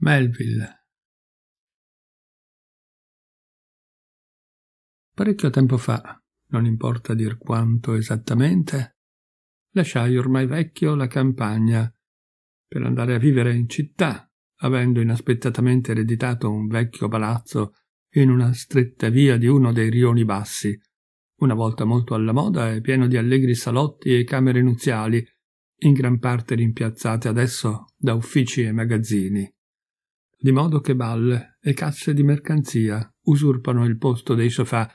Melville. Parecchio tempo fa, non importa dir quanto esattamente, lasciai ormai vecchio la campagna per andare a vivere in città, avendo inaspettatamente ereditato un vecchio palazzo in una stretta via di uno dei rioni bassi, una volta molto alla moda e pieno di allegri salotti e camere nuziali, in gran parte rimpiazzate adesso da uffici e magazzini di modo che balle e casse di mercanzia usurpano il posto dei sofà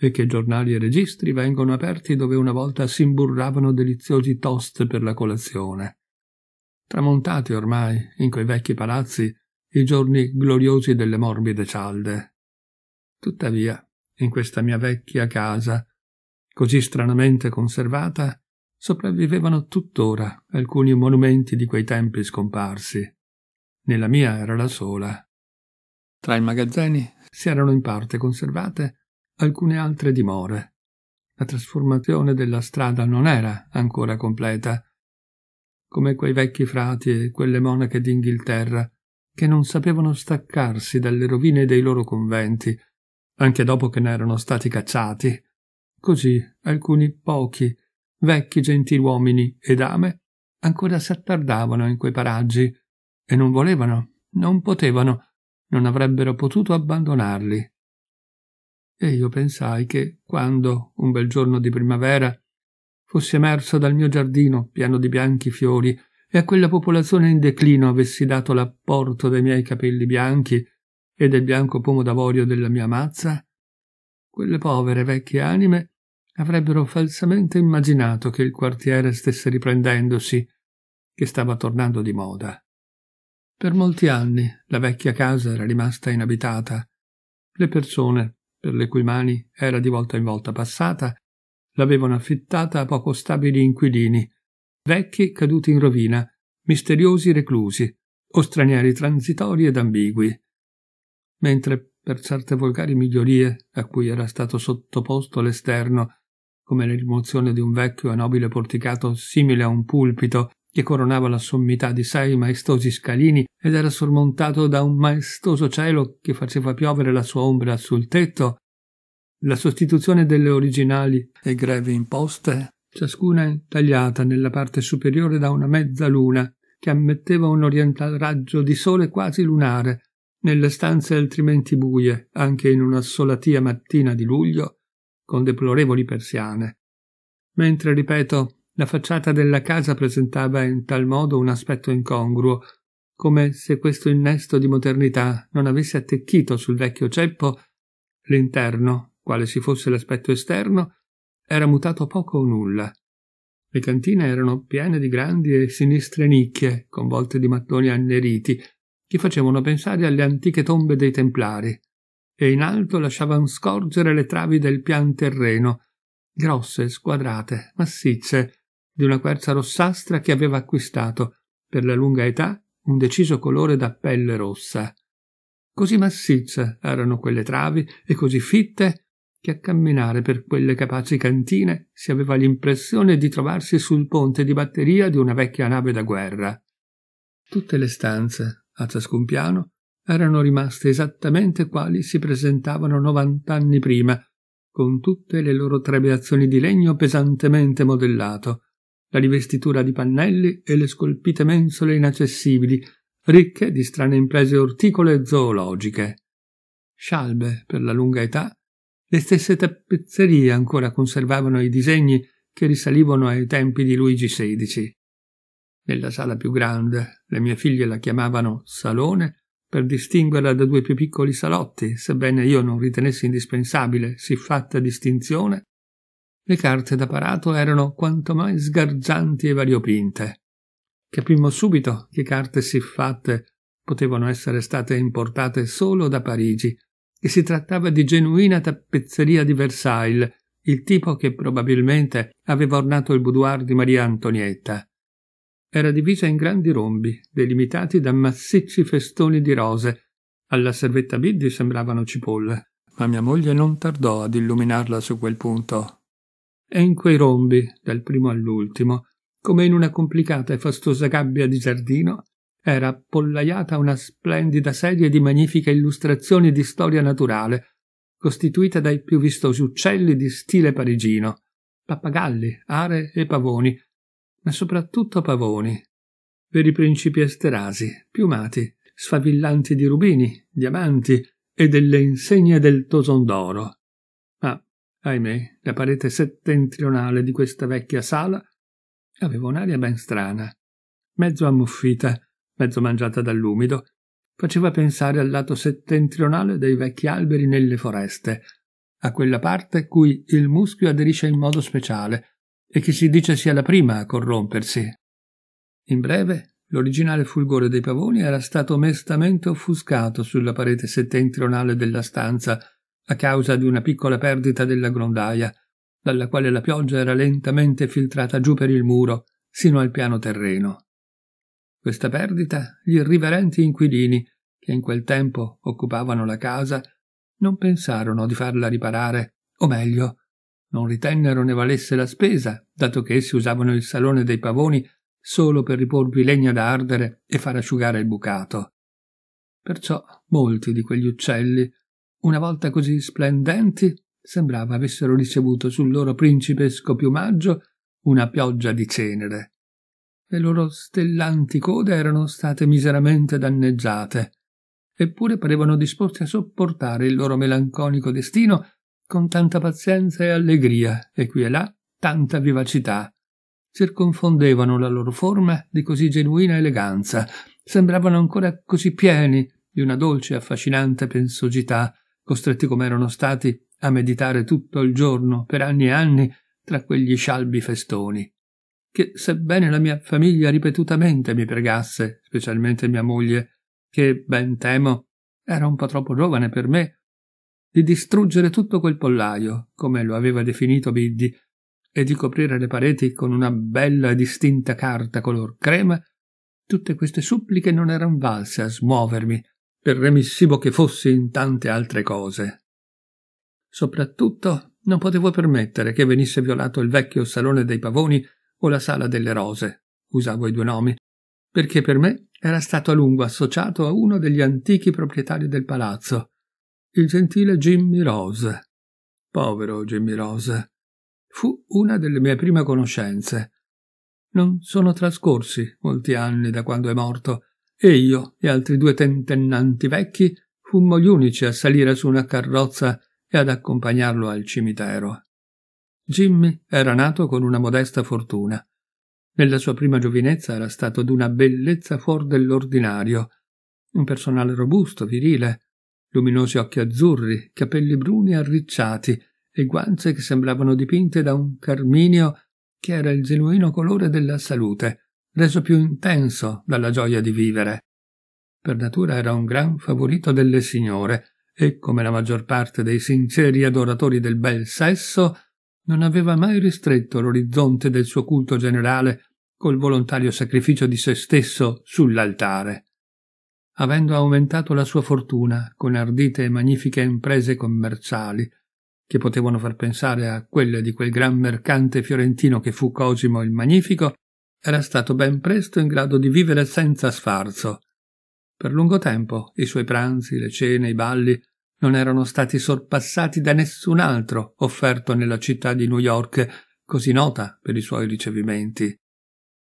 e che giornali e registri vengono aperti dove una volta s'imburravano deliziosi toast per la colazione. Tramontati ormai, in quei vecchi palazzi, i giorni gloriosi delle morbide cialde. Tuttavia, in questa mia vecchia casa, così stranamente conservata, sopravvivevano tuttora alcuni monumenti di quei tempi scomparsi nella mia era la sola. Tra i magazzini si erano in parte conservate alcune altre dimore. La trasformazione della strada non era ancora completa, come quei vecchi frati e quelle monache d'Inghilterra che non sapevano staccarsi dalle rovine dei loro conventi, anche dopo che ne erano stati cacciati. Così alcuni pochi, vecchi gentiluomini e dame ancora si attardavano in quei paraggi e non volevano, non potevano, non avrebbero potuto abbandonarli. E io pensai che quando, un bel giorno di primavera, fossi emerso dal mio giardino pieno di bianchi fiori e a quella popolazione in declino avessi dato l'apporto dei miei capelli bianchi e del bianco pomo d'avorio della mia mazza, quelle povere vecchie anime avrebbero falsamente immaginato che il quartiere stesse riprendendosi, che stava tornando di moda. Per molti anni la vecchia casa era rimasta inabitata. Le persone, per le cui mani era di volta in volta passata, l'avevano affittata a poco stabili inquilini, vecchi caduti in rovina, misteriosi reclusi, o stranieri transitori ed ambigui. Mentre per certe volgari migliorie a cui era stato sottoposto l'esterno, come la rimozione di un vecchio e nobile porticato simile a un pulpito che coronava la sommità di sei maestosi scalini ed era sormontato da un maestoso cielo che faceva piovere la sua ombra sul tetto, la sostituzione delle originali e grevi imposte, ciascuna intagliata nella parte superiore da una mezza luna che ammetteva un oriental raggio di sole quasi lunare, nelle stanze altrimenti buie, anche in una solatia mattina di luglio, con deplorevoli persiane. Mentre, ripeto, la facciata della casa presentava in tal modo un aspetto incongruo, come se questo innesto di modernità non avesse attecchito sul vecchio ceppo l'interno, quale si fosse l'aspetto esterno, era mutato poco o nulla. Le cantine erano piene di grandi e sinistre nicchie, con volte di mattoni anneriti, che facevano pensare alle antiche tombe dei templari, e in alto lasciavano scorgere le travi del pian terreno, grosse, squadrate, massicce, di una quercia rossastra che aveva acquistato, per la lunga età, un deciso colore da pelle rossa. Così massicce erano quelle travi e così fitte che a camminare per quelle capaci cantine si aveva l'impressione di trovarsi sul ponte di batteria di una vecchia nave da guerra. Tutte le stanze, a ciascun piano, erano rimaste esattamente quali si presentavano novant'anni prima, con tutte le loro trebeazioni di legno pesantemente modellato, la rivestitura di pannelli e le scolpite mensole inaccessibili, ricche di strane imprese orticole e zoologiche. Scialbe, per la lunga età, le stesse tappezzerie ancora conservavano i disegni che risalivano ai tempi di Luigi XVI. Nella sala più grande, le mie figlie la chiamavano salone per distinguerla da due più piccoli salotti, sebbene io non ritenessi indispensabile siffatta distinzione, le carte da parato erano quanto mai sgargianti e variopinte. Capimmo subito che carte siffatte potevano essere state importate solo da Parigi, e si trattava di genuina tappezzeria di Versailles, il tipo che probabilmente aveva ornato il boudoir di Maria Antonietta. Era divisa in grandi rombi, delimitati da massicci festoni di rose. Alla servetta Biddy sembravano cipolle, ma mia moglie non tardò ad illuminarla su quel punto e in quei rombi, dal primo all'ultimo, come in una complicata e fastosa gabbia di giardino, era appollaiata una splendida serie di magnifiche illustrazioni di storia naturale, costituita dai più vistosi uccelli di stile parigino, pappagalli, are e pavoni, ma soprattutto pavoni, veri principi esterasi, piumati, sfavillanti di rubini, diamanti e delle insegne del toson d'oro. Ahimè, la parete settentrionale di questa vecchia sala aveva un'aria ben strana, mezzo ammuffita, mezzo mangiata dall'umido, faceva pensare al lato settentrionale dei vecchi alberi nelle foreste, a quella parte cui il muschio aderisce in modo speciale e che si dice sia la prima a corrompersi. In breve, l'originale fulgore dei pavoni era stato mestamente offuscato sulla parete settentrionale della stanza, a causa di una piccola perdita della grondaia, dalla quale la pioggia era lentamente filtrata giù per il muro sino al piano terreno. Questa perdita gli irriverenti inquilini, che in quel tempo occupavano la casa, non pensarono di farla riparare, o meglio, non ritennero ne valesse la spesa, dato che essi usavano il salone dei pavoni solo per riporvi legna da ardere e far asciugare il bucato. Perciò molti di quegli uccelli una volta così splendenti, sembrava avessero ricevuto sul loro principesco piumaggio una pioggia di cenere. Le loro stellanti code erano state miseramente danneggiate, eppure parevano disposti a sopportare il loro melanconico destino con tanta pazienza e allegria, e qui e là tanta vivacità. Circonfondevano la loro forma di così genuina eleganza, sembravano ancora così pieni di una dolce e affascinante pensosità costretti come erano stati a meditare tutto il giorno, per anni e anni, tra quegli scialbi festoni. Che sebbene la mia famiglia ripetutamente mi pregasse, specialmente mia moglie, che ben temo era un po' troppo giovane per me, di distruggere tutto quel pollaio, come lo aveva definito Biddi, e di coprire le pareti con una bella e distinta carta color crema, tutte queste suppliche non erano valse a smuovermi per remissivo che fossi in tante altre cose. Soprattutto non potevo permettere che venisse violato il vecchio salone dei pavoni o la sala delle rose, usavo i due nomi, perché per me era stato a lungo associato a uno degli antichi proprietari del palazzo, il gentile Jimmy Rose. Povero Jimmy Rose. Fu una delle mie prime conoscenze. Non sono trascorsi molti anni da quando è morto, e io e altri due tentennanti vecchi fummo gli unici a salire su una carrozza e ad accompagnarlo al cimitero. Jimmy era nato con una modesta fortuna. Nella sua prima giovinezza era stato d'una bellezza fuor dell'ordinario, un personale robusto, virile, luminosi occhi azzurri, capelli bruni arricciati e guance che sembravano dipinte da un carminio che era il genuino colore della salute reso più intenso dalla gioia di vivere. Per natura era un gran favorito delle signore e, come la maggior parte dei sinceri adoratori del bel sesso, non aveva mai ristretto l'orizzonte del suo culto generale col volontario sacrificio di se stesso sull'altare. Avendo aumentato la sua fortuna con ardite e magnifiche imprese commerciali, che potevano far pensare a quelle di quel gran mercante fiorentino che fu Cosimo il Magnifico, era stato ben presto in grado di vivere senza sfarzo. Per lungo tempo i suoi pranzi, le cene, i balli non erano stati sorpassati da nessun altro offerto nella città di New York, così nota per i suoi ricevimenti.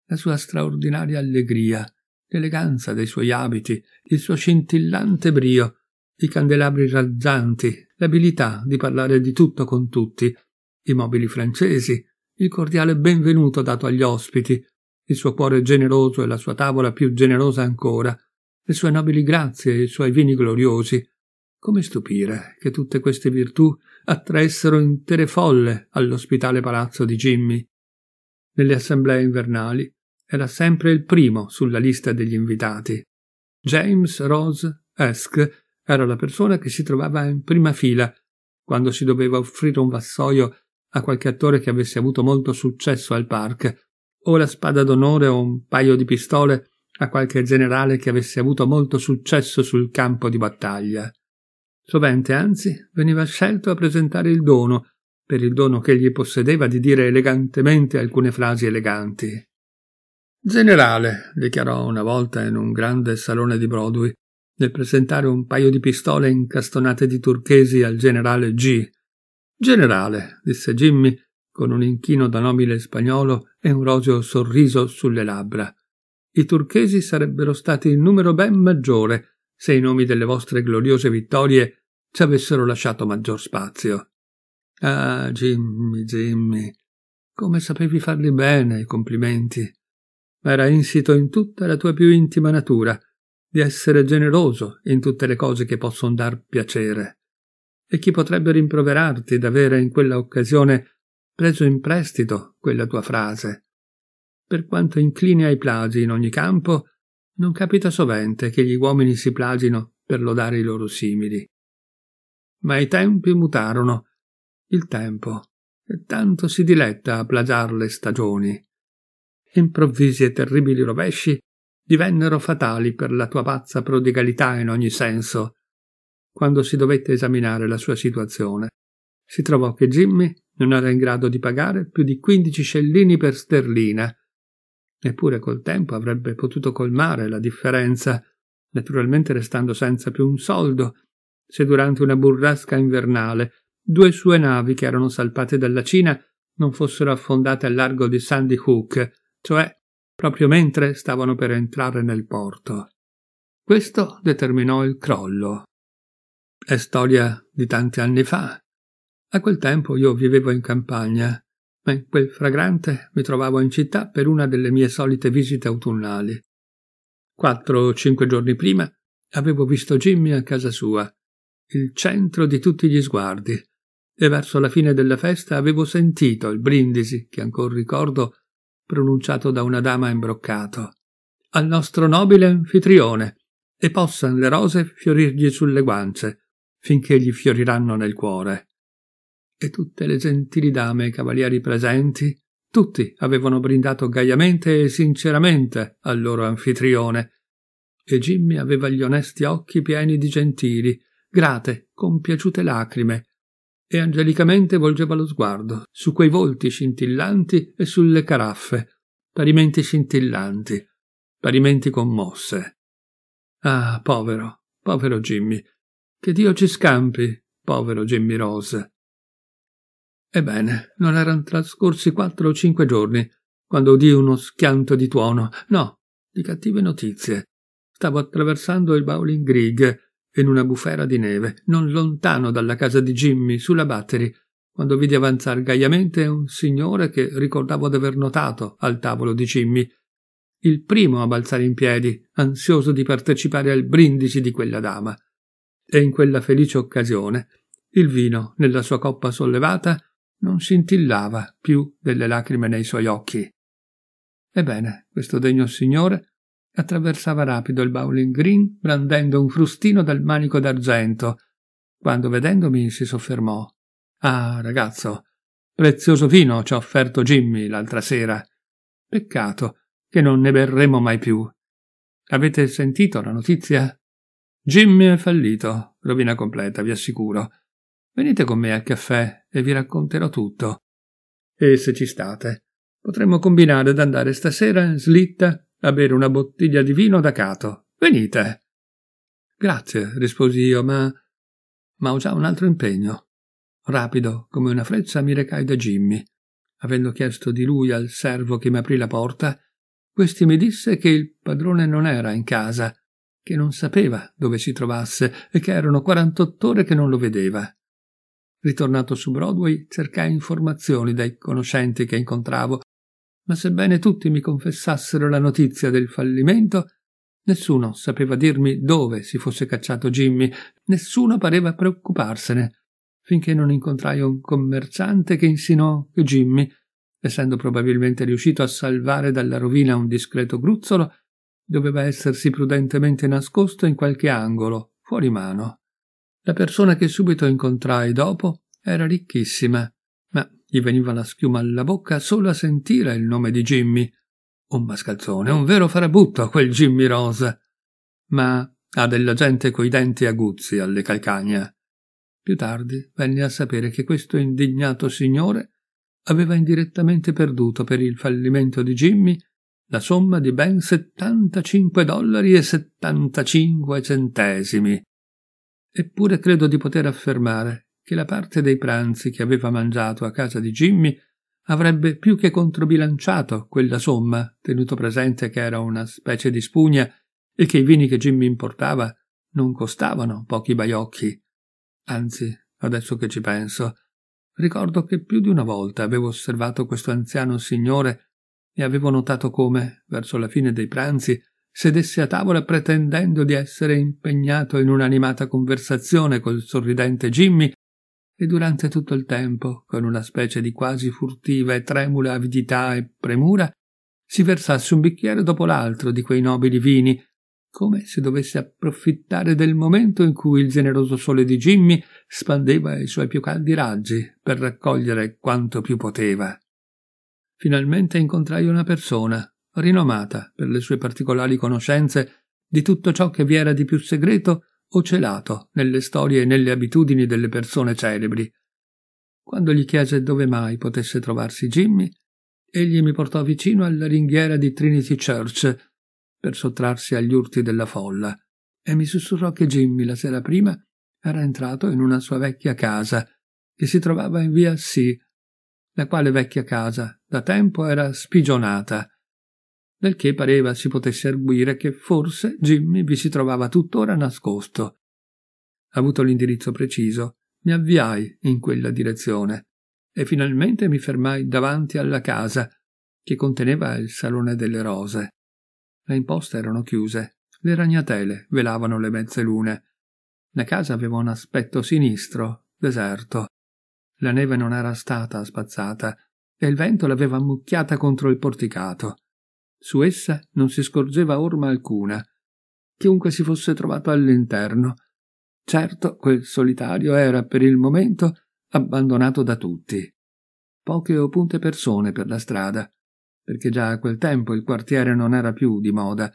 La sua straordinaria allegria, l'eleganza dei suoi abiti, il suo scintillante brio, i candelabri razzanti, l'abilità di parlare di tutto con tutti, i mobili francesi, il cordiale benvenuto dato agli ospiti, il suo cuore generoso e la sua tavola più generosa ancora, le sue nobili grazie e i suoi vini gloriosi. Come stupire che tutte queste virtù attraessero intere folle all'ospitale palazzo di Jimmy. Nelle assemblee invernali era sempre il primo sulla lista degli invitati. James Rose Esk era la persona che si trovava in prima fila quando si doveva offrire un vassoio a qualche attore che avesse avuto molto successo al park o la spada d'onore o un paio di pistole a qualche generale che avesse avuto molto successo sul campo di battaglia. Sovente, anzi, veniva scelto a presentare il dono, per il dono che egli possedeva di dire elegantemente alcune frasi eleganti. Generale, dichiarò una volta in un grande salone di Broadway, nel presentare un paio di pistole incastonate di turchesi al generale G. Generale, disse Jimmy, con un inchino da nobile spagnolo e un roseo sorriso sulle labbra. I turchesi sarebbero stati in numero ben maggiore se i nomi delle vostre gloriose vittorie ci avessero lasciato maggior spazio. Ah, Jimmy, Jimmy, come sapevi farli bene i complimenti. Ma era insito in tutta la tua più intima natura di essere generoso in tutte le cose che possono dar piacere. E chi potrebbe rimproverarti d'avere in quella occasione preso in prestito quella tua frase. Per quanto incline ai plagi in ogni campo, non capita sovente che gli uomini si plagino per lodare i loro simili. Ma i tempi mutarono. Il tempo, e tanto si diletta a plagiar le stagioni. Improvvisi e terribili rovesci divennero fatali per la tua pazza prodigalità in ogni senso. Quando si dovette esaminare la sua situazione, si trovò che Jimmy non era in grado di pagare più di 15 scellini per sterlina. Eppure col tempo avrebbe potuto colmare la differenza, naturalmente restando senza più un soldo, se durante una burrasca invernale due sue navi che erano salpate dalla Cina non fossero affondate al largo di Sandy Hook, cioè proprio mentre stavano per entrare nel porto. Questo determinò il crollo. È storia di tanti anni fa, a quel tempo io vivevo in campagna, ma in quel fragrante mi trovavo in città per una delle mie solite visite autunnali. Quattro o cinque giorni prima avevo visto Jimmy a casa sua, il centro di tutti gli sguardi, e verso la fine della festa avevo sentito il brindisi, che ancor ricordo, pronunciato da una dama imbroccato. Al nostro nobile anfitrione, e possan le rose fiorirgli sulle guance, finché gli fioriranno nel cuore e tutte le gentili dame e cavalieri presenti, tutti avevano brindato gaiamente e sinceramente al loro anfitrione, e Jimmy aveva gli onesti occhi pieni di gentili, grate, compiaciute lacrime, e angelicamente volgeva lo sguardo su quei volti scintillanti e sulle caraffe, parimenti scintillanti, parimenti commosse. Ah, povero, povero Jimmy, che Dio ci scampi, povero Jimmy Rose. Ebbene, non erano trascorsi quattro o cinque giorni quando udii uno schianto di tuono, no, di cattive notizie. Stavo attraversando il Bowling Grig in una bufera di neve, non lontano dalla casa di Jimmy, sulla Battery, quando vidi avanzare gaiamente un signore che ricordavo d'aver notato al tavolo di Jimmy, il primo a balzare in piedi, ansioso di partecipare al brindisi di quella dama. E in quella felice occasione il vino, nella sua coppa sollevata, non scintillava più delle lacrime nei suoi occhi. Ebbene, questo degno signore attraversava rapido il bowling green brandendo un frustino dal manico d'argento, quando vedendomi si soffermò. Ah, ragazzo, prezioso vino ci ha offerto Jimmy l'altra sera. Peccato che non ne berremo mai più. Avete sentito la notizia? Jimmy è fallito, rovina completa, vi assicuro. Venite con me al caffè e vi racconterò tutto. E se ci state, potremmo combinare ad andare stasera in slitta a bere una bottiglia di vino da Cato. Venite. Grazie, risposi io, ma. ma ho già un altro impegno. Rapido, come una freccia, mi recai da Jimmy. Avendo chiesto di lui al servo che mi aprì la porta, questi mi disse che il padrone non era in casa, che non sapeva dove si trovasse e che erano 48 ore che non lo vedeva. Ritornato su Broadway, cercai informazioni dai conoscenti che incontravo, ma sebbene tutti mi confessassero la notizia del fallimento, nessuno sapeva dirmi dove si fosse cacciato Jimmy, nessuno pareva preoccuparsene, finché non incontrai un commerciante che insinuò che Jimmy, essendo probabilmente riuscito a salvare dalla rovina un discreto gruzzolo, doveva essersi prudentemente nascosto in qualche angolo, fuori mano. La persona che subito incontrai dopo era ricchissima, ma gli veniva la schiuma alla bocca solo a sentire il nome di Jimmy. Un mascalzone, un vero farabutto quel Jimmy Rosa. Ma ha della gente coi denti aguzzi alle calcagna. Più tardi venne a sapere che questo indignato signore aveva indirettamente perduto per il fallimento di Jimmy la somma di ben 75 dollari e 75 centesimi. Eppure credo di poter affermare che la parte dei pranzi che aveva mangiato a casa di Jimmy avrebbe più che controbilanciato quella somma, tenuto presente che era una specie di spugna e che i vini che Jimmy importava non costavano pochi baiocchi. Anzi, adesso che ci penso, ricordo che più di una volta avevo osservato questo anziano signore e avevo notato come, verso la fine dei pranzi, sedesse a tavola pretendendo di essere impegnato in un'animata conversazione col sorridente Jimmy e durante tutto il tempo, con una specie di quasi furtiva e tremula avidità e premura, si versasse un bicchiere dopo l'altro di quei nobili vini, come se dovesse approfittare del momento in cui il generoso sole di Jimmy spandeva i suoi più caldi raggi per raccogliere quanto più poteva. Finalmente incontrai una persona, rinomata per le sue particolari conoscenze di tutto ciò che vi era di più segreto o celato nelle storie e nelle abitudini delle persone celebri. Quando gli chiese dove mai potesse trovarsi Jimmy, egli mi portò vicino alla ringhiera di Trinity Church per sottrarsi agli urti della folla e mi sussurrò che Jimmy la sera prima era entrato in una sua vecchia casa che si trovava in via Sì, la quale vecchia casa da tempo era spigionata dal che pareva si potesse arguire che forse Jimmy vi si trovava tuttora nascosto. Avuto l'indirizzo preciso, mi avviai in quella direzione e finalmente mi fermai davanti alla casa che conteneva il salone delle rose. Le imposte erano chiuse, le ragnatele velavano le mezze lune. La casa aveva un aspetto sinistro, deserto. La neve non era stata spazzata e il vento l'aveva ammucchiata contro il porticato. Su essa non si scorgeva orma alcuna, chiunque si fosse trovato all'interno. Certo, quel solitario era per il momento abbandonato da tutti. Poche o punte persone per la strada, perché già a quel tempo il quartiere non era più di moda,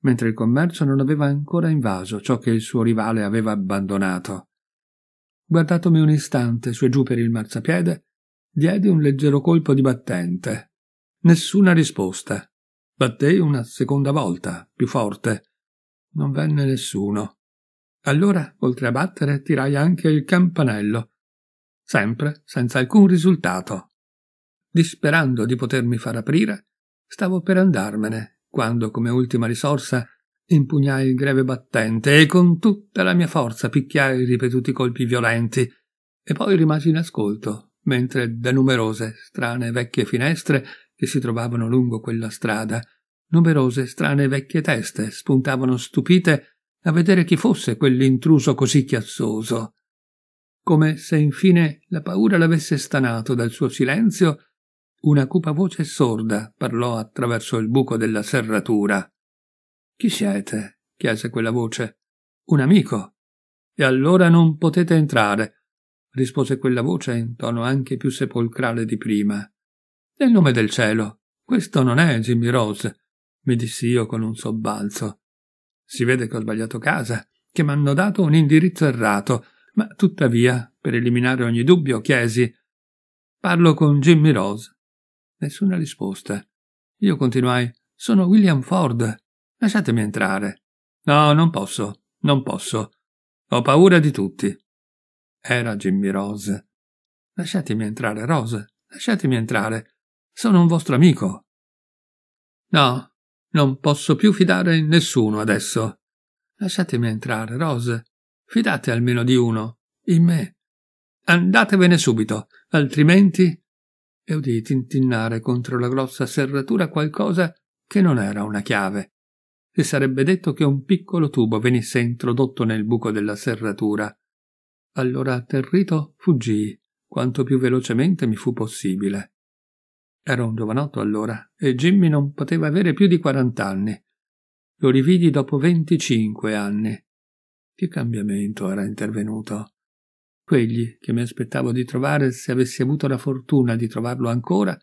mentre il commercio non aveva ancora invaso ciò che il suo rivale aveva abbandonato. Guardatomi un istante su e giù per il marciapiede, diedi un leggero colpo di battente. Nessuna risposta. Battei una seconda volta, più forte. Non venne nessuno. Allora, oltre a battere, tirai anche il campanello. Sempre senza alcun risultato. Disperando di potermi far aprire, stavo per andarmene, quando, come ultima risorsa, impugnai il greve battente e con tutta la mia forza picchiai ripetuti colpi violenti, e poi rimasi in ascolto, mentre da numerose, strane vecchie finestre che si trovavano lungo quella strada, numerose strane vecchie teste spuntavano stupite a vedere chi fosse quell'intruso così chiazzoso. Come se infine la paura l'avesse stanato dal suo silenzio, una cupa voce sorda parlò attraverso il buco della serratura. Chi siete? chiese quella voce. Un amico. E allora non potete entrare, rispose quella voce in tono anche più sepolcrale di prima. Nel nome del cielo, questo non è Jimmy Rose, mi dissi io con un sobbalzo. Si vede che ho sbagliato casa, che mi hanno dato un indirizzo errato, ma tuttavia, per eliminare ogni dubbio, chiesi Parlo con Jimmy Rose. Nessuna risposta. Io continuai Sono William Ford. Lasciatemi entrare. No, non posso, non posso. Ho paura di tutti. Era Jimmy Rose. Lasciatemi entrare, Rose, lasciatemi entrare. Sono un vostro amico. No, non posso più fidare in nessuno adesso. Lasciatemi entrare, Rose. Fidate almeno di uno, in me. Andatevene subito, altrimenti. E udì tintinnare contro la grossa serratura qualcosa che non era una chiave. Si sarebbe detto che un piccolo tubo venisse introdotto nel buco della serratura. Allora atterrito fuggii quanto più velocemente mi fu possibile. Era un giovanotto allora e Jimmy non poteva avere più di 40 anni. Lo rividi dopo 25 anni. Che cambiamento era intervenuto? Quegli che mi aspettavo di trovare se avessi avuto la fortuna di trovarlo ancora,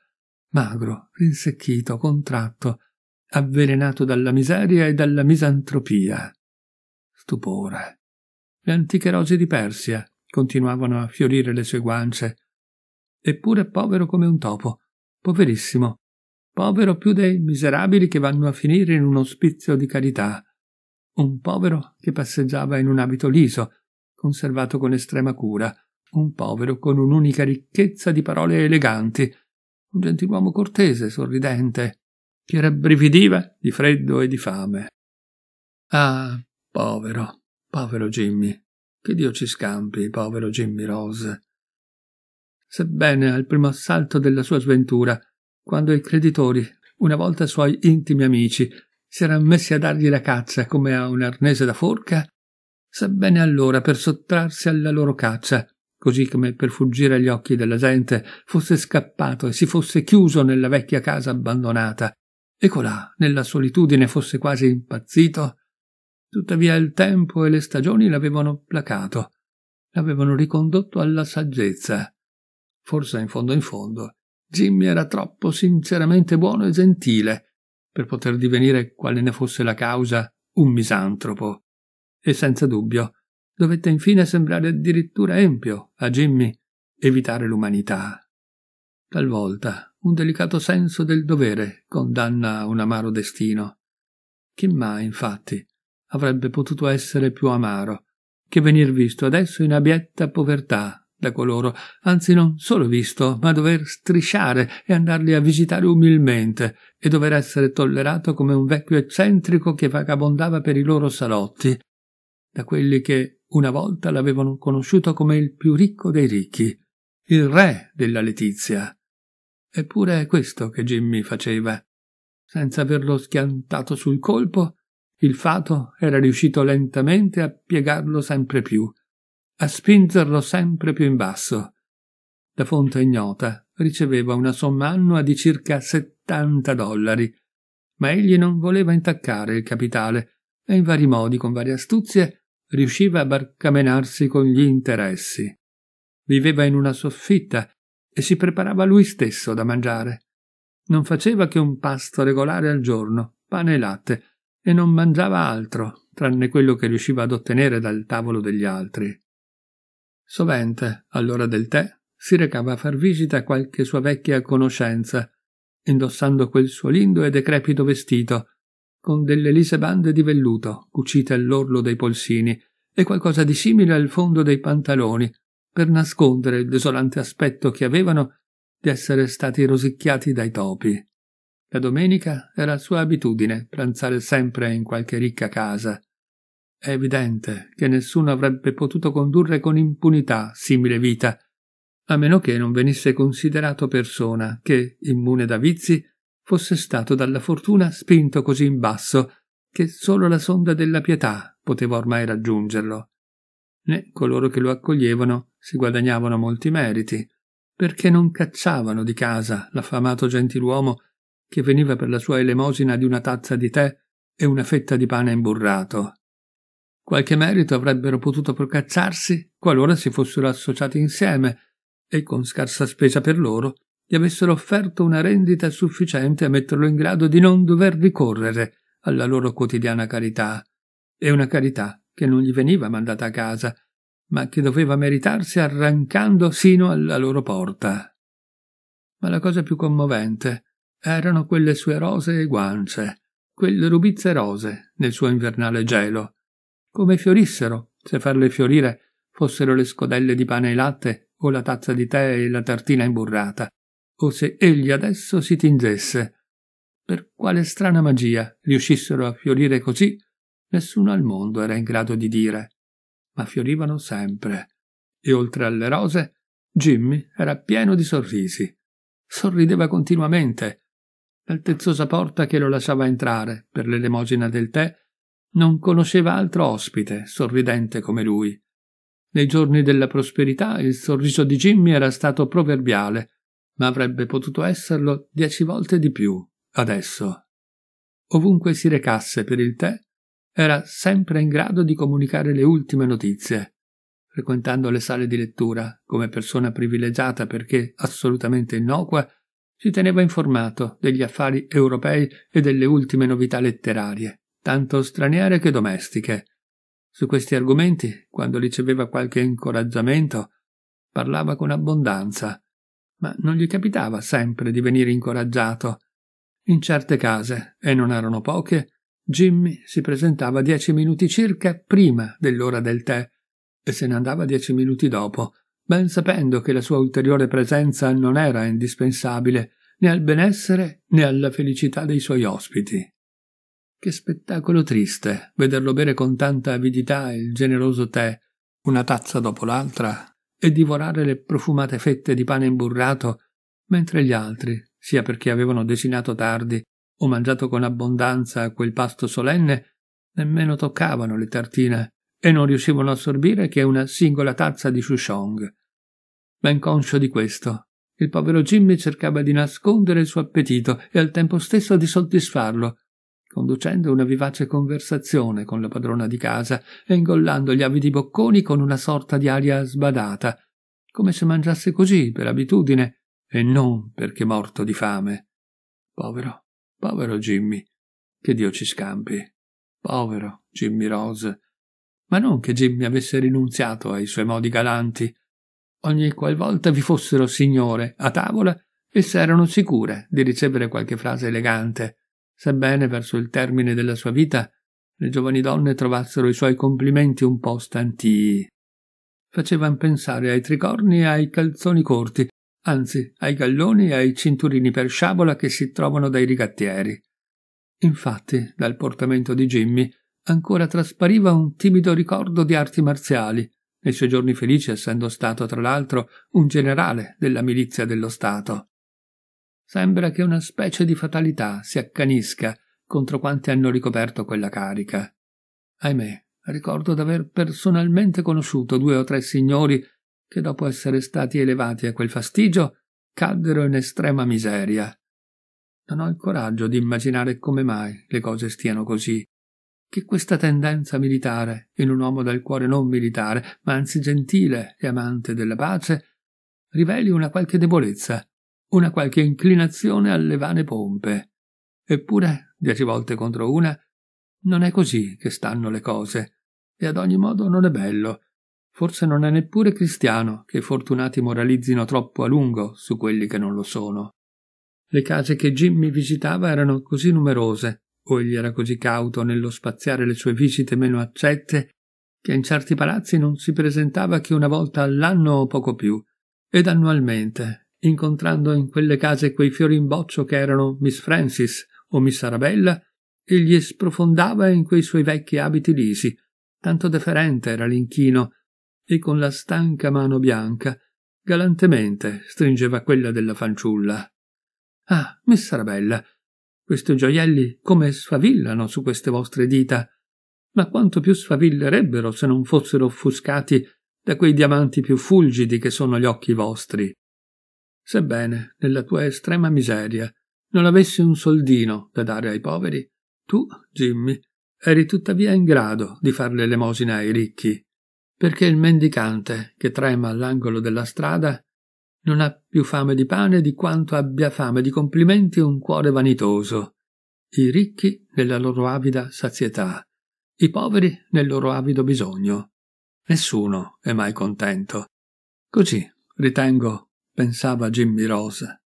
magro, rinsecchito, contratto, avvelenato dalla miseria e dalla misantropia. Stupore. Le antiche rose di Persia continuavano a fiorire le sue guance. Eppure povero come un topo, poverissimo, povero più dei miserabili che vanno a finire in un ospizio di carità, un povero che passeggiava in un abito liso, conservato con estrema cura, un povero con un'unica ricchezza di parole eleganti, un gentiluomo cortese, sorridente, che rabbrividiva di freddo e di fame. Ah, povero, povero Jimmy, che Dio ci scampi, povero Jimmy Rose sebbene al primo assalto della sua sventura, quando i creditori, una volta suoi intimi amici, si erano messi a dargli la caccia come a un arnese da forca, sebbene allora per sottrarsi alla loro caccia, così come per fuggire agli occhi della gente, fosse scappato e si fosse chiuso nella vecchia casa abbandonata, e colà, nella solitudine, fosse quasi impazzito, tuttavia il tempo e le stagioni l'avevano placato, l'avevano ricondotto alla saggezza, Forse in fondo in fondo Jimmy era troppo sinceramente buono e gentile per poter divenire, quale ne fosse la causa, un misantropo. E senza dubbio dovette infine sembrare addirittura empio a Jimmy evitare l'umanità. Talvolta un delicato senso del dovere condanna a un amaro destino. Chi mai, infatti, avrebbe potuto essere più amaro che venir visto adesso in abietta povertà da coloro, anzi non solo visto, ma dover strisciare e andarli a visitare umilmente e dover essere tollerato come un vecchio eccentrico che vagabondava per i loro salotti, da quelli che una volta l'avevano conosciuto come il più ricco dei ricchi, il re della Letizia. Eppure è questo che Jimmy faceva. Senza averlo schiantato sul colpo, il fato era riuscito lentamente a piegarlo sempre più a spingerlo sempre più in basso. Da fonte ignota riceveva una somma annua di circa 70 dollari, ma egli non voleva intaccare il capitale e in vari modi, con varie astuzie, riusciva a barcamenarsi con gli interessi. Viveva in una soffitta e si preparava lui stesso da mangiare. Non faceva che un pasto regolare al giorno, pane e latte, e non mangiava altro, tranne quello che riusciva ad ottenere dal tavolo degli altri. Sovente, all'ora del tè, si recava a far visita a qualche sua vecchia conoscenza, indossando quel suo lindo e decrepito vestito, con delle lise bande di velluto cucite all'orlo dei polsini e qualcosa di simile al fondo dei pantaloni, per nascondere il desolante aspetto che avevano di essere stati rosicchiati dai topi. La domenica era sua abitudine pranzare sempre in qualche ricca casa, è evidente che nessuno avrebbe potuto condurre con impunità simile vita, a meno che non venisse considerato persona che, immune da vizi, fosse stato dalla fortuna spinto così in basso che solo la sonda della pietà poteva ormai raggiungerlo. Né coloro che lo accoglievano si guadagnavano molti meriti, perché non cacciavano di casa l'affamato gentiluomo che veniva per la sua elemosina di una tazza di tè e una fetta di pane imburrato. Qualche merito avrebbero potuto procacciarsi qualora si fossero associati insieme e, con scarsa spesa per loro, gli avessero offerto una rendita sufficiente a metterlo in grado di non dover ricorrere alla loro quotidiana carità. E una carità che non gli veniva mandata a casa, ma che doveva meritarsi arrancando sino alla loro porta. Ma la cosa più commovente erano quelle sue rosee guance, quelle rubizze rose nel suo invernale gelo, come fiorissero, se farle fiorire fossero le scodelle di pane e latte o la tazza di tè e la tartina imburrata, o se egli adesso si tingesse. Per quale strana magia riuscissero a fiorire così, nessuno al mondo era in grado di dire. Ma fiorivano sempre. E oltre alle rose, Jimmy era pieno di sorrisi. Sorrideva continuamente. L'altezzosa porta che lo lasciava entrare per l'elemosina del tè non conosceva altro ospite sorridente come lui. Nei giorni della prosperità il sorriso di Jimmy era stato proverbiale, ma avrebbe potuto esserlo dieci volte di più, adesso. Ovunque si recasse per il tè, era sempre in grado di comunicare le ultime notizie, frequentando le sale di lettura come persona privilegiata perché assolutamente innocua, si teneva informato degli affari europei e delle ultime novità letterarie tanto straniere che domestiche. Su questi argomenti, quando riceveva qualche incoraggiamento, parlava con abbondanza, ma non gli capitava sempre di venire incoraggiato. In certe case, e non erano poche, Jimmy si presentava dieci minuti circa prima dell'ora del tè e se ne andava dieci minuti dopo, ben sapendo che la sua ulteriore presenza non era indispensabile né al benessere né alla felicità dei suoi ospiti. Che spettacolo triste vederlo bere con tanta avidità il generoso tè, una tazza dopo l'altra, e divorare le profumate fette di pane imburrato, mentre gli altri, sia perché avevano desinato tardi o mangiato con abbondanza quel pasto solenne, nemmeno toccavano le tartine e non riuscivano a assorbire che una singola tazza di chuchong. Ben conscio di questo, il povero Jimmy cercava di nascondere il suo appetito e al tempo stesso di soddisfarlo, conducendo una vivace conversazione con la padrona di casa e ingollando gli avidi bocconi con una sorta di aria sbadata, come se mangiasse così per abitudine e non perché morto di fame. Povero, povero Jimmy, che Dio ci scampi. Povero Jimmy Rose. Ma non che Jimmy avesse rinunziato ai suoi modi galanti. Ogni qualvolta vi fossero signore a tavola, esse erano sicure di ricevere qualche frase elegante sebbene verso il termine della sua vita le giovani donne trovassero i suoi complimenti un po stantii. Facevan pensare ai tricorni e ai calzoni corti, anzi ai galloni e ai cinturini per sciabola che si trovano dai rigattieri. Infatti, dal portamento di Jimmy ancora traspariva un timido ricordo di arti marziali, nei suoi giorni felici essendo stato tra l'altro un generale della milizia dello Stato. Sembra che una specie di fatalità si accanisca contro quanti hanno ricoperto quella carica. Ahimè, ricordo d'aver personalmente conosciuto due o tre signori che, dopo essere stati elevati a quel fastigio, caddero in estrema miseria. Non ho il coraggio di immaginare come mai le cose stiano così, che questa tendenza militare in un uomo dal cuore non militare, ma anzi gentile e amante della pace, riveli una qualche debolezza una qualche inclinazione alle vane pompe. Eppure, dieci volte contro una, non è così che stanno le cose, e ad ogni modo non è bello. Forse non è neppure cristiano che i fortunati moralizzino troppo a lungo su quelli che non lo sono. Le case che Jimmy visitava erano così numerose, o egli era così cauto nello spaziare le sue visite meno accette, che in certi palazzi non si presentava che una volta all'anno o poco più, ed annualmente incontrando in quelle case quei fiori in boccio che erano Miss Francis o Miss Arabella, egli sprofondava in quei suoi vecchi abiti lisi, tanto deferente era l'inchino, e con la stanca mano bianca galantemente stringeva quella della fanciulla. Ah, Miss Arabella, questi gioielli come sfavillano su queste vostre dita, ma quanto più sfavillerebbero se non fossero offuscati da quei diamanti più fulgidi che sono gli occhi vostri. Sebbene, nella tua estrema miseria, non avessi un soldino da dare ai poveri, tu, Jimmy, eri tuttavia in grado di far l'elemosina ai ricchi, perché il mendicante che trema all'angolo della strada non ha più fame di pane di quanto abbia fame di complimenti un cuore vanitoso. I ricchi nella loro avida sazietà, i poveri nel loro avido bisogno. Nessuno è mai contento. Così ritengo pensava Jimmy Rosa.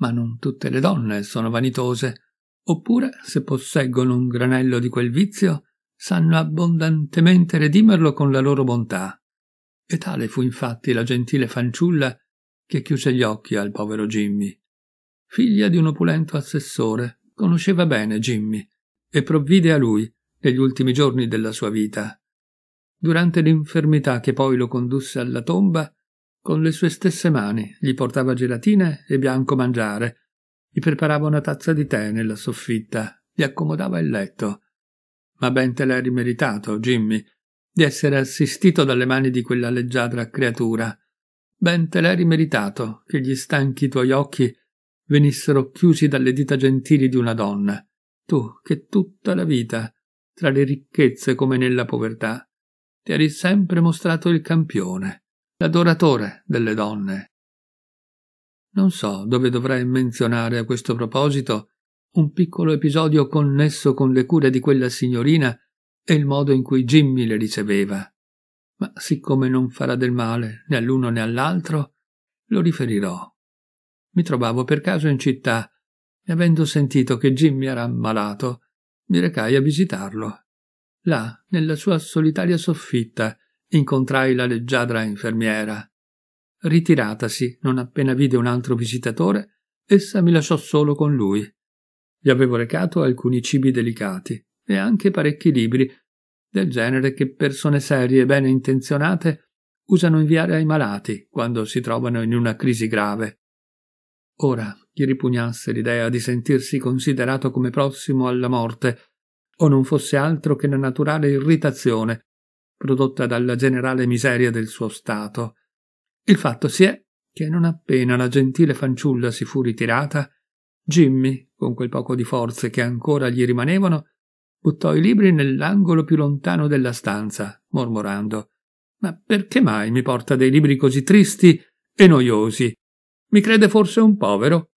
Ma non tutte le donne sono vanitose, oppure, se posseggono un granello di quel vizio, sanno abbondantemente redimerlo con la loro bontà. E tale fu infatti la gentile fanciulla che chiuse gli occhi al povero Jimmy. Figlia di un opulento assessore, conosceva bene Jimmy e provvide a lui negli ultimi giorni della sua vita. Durante l'infermità che poi lo condusse alla tomba, con le sue stesse mani gli portava gelatine e bianco mangiare, gli preparava una tazza di tè nella soffitta, gli accomodava il letto. Ma ben te l'hai rimeritato, Jimmy, di essere assistito dalle mani di quella leggiadra creatura. Ben te l'hai rimeritato che gli stanchi tuoi occhi venissero chiusi dalle dita gentili di una donna, tu che tutta la vita, tra le ricchezze come nella povertà, ti eri sempre mostrato il campione l'adoratore delle donne. Non so dove dovrei menzionare a questo proposito un piccolo episodio connesso con le cure di quella signorina e il modo in cui Jimmy le riceveva. Ma siccome non farà del male né all'uno né all'altro, lo riferirò. Mi trovavo per caso in città e avendo sentito che Jimmy era ammalato, mi recai a visitarlo. Là, nella sua solitaria soffitta, incontrai la leggiadra infermiera. Ritiratasi, non appena vide un altro visitatore, essa mi lasciò solo con lui. Gli avevo recato alcuni cibi delicati e anche parecchi libri, del genere che persone serie e bene intenzionate usano inviare ai malati quando si trovano in una crisi grave. Ora gli ripugnasse l'idea di sentirsi considerato come prossimo alla morte, o non fosse altro che la naturale irritazione prodotta dalla generale miseria del suo stato. Il fatto si è che non appena la gentile fanciulla si fu ritirata, Jimmy, con quel poco di forze che ancora gli rimanevano, buttò i libri nell'angolo più lontano della stanza, mormorando Ma perché mai mi porta dei libri così tristi e noiosi? Mi crede forse un povero?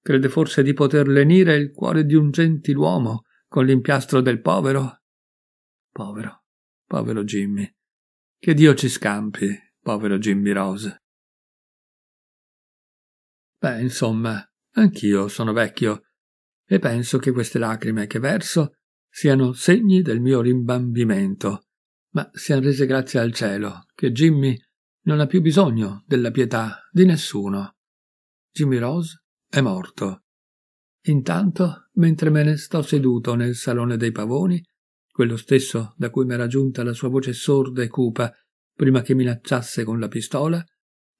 Crede forse di poter lenire il cuore di un gentiluomo con l'impiastro del povero? Povero povero Jimmy. Che Dio ci scampi, povero Jimmy Rose. Beh, insomma, anch'io sono vecchio e penso che queste lacrime che verso siano segni del mio rimbambimento, ma siano rese grazie al cielo che Jimmy non ha più bisogno della pietà di nessuno. Jimmy Rose è morto. Intanto, mentre me ne sto seduto nel salone dei pavoni, quello stesso da cui m'era giunta la sua voce sorda e cupa prima che minacciasse con la pistola,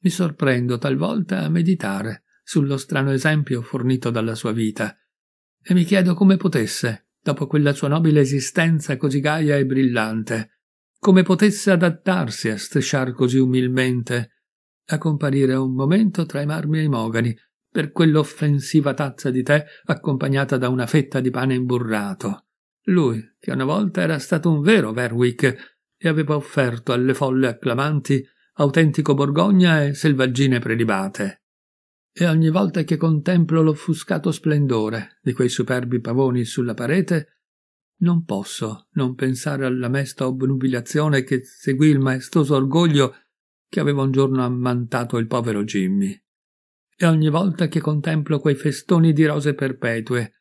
mi sorprendo talvolta a meditare sullo strano esempio fornito dalla sua vita e mi chiedo come potesse, dopo quella sua nobile esistenza così gaia e brillante, come potesse adattarsi a strisciar così umilmente, a comparire un momento tra i marmi e i mogani, per quell'offensiva tazza di tè accompagnata da una fetta di pane imburrato lui, che una volta era stato un vero Verwick e aveva offerto alle folle acclamanti autentico Borgogna e selvaggine prelibate. E ogni volta che contemplo l'offuscato splendore di quei superbi pavoni sulla parete, non posso non pensare alla mesta obnubilazione che seguì il maestoso orgoglio che aveva un giorno ammantato il povero Jimmy. E ogni volta che contemplo quei festoni di rose perpetue,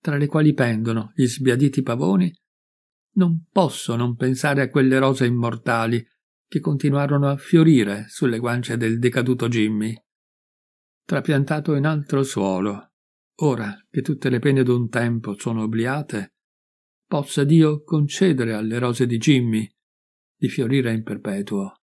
tra le quali pendono gli sbiaditi pavoni, non posso non pensare a quelle rose immortali che continuarono a fiorire sulle guance del decaduto Jimmy. Trapiantato in altro suolo, ora che tutte le pene d'un tempo sono obliate, possa Dio concedere alle rose di Jimmy di fiorire in perpetuo.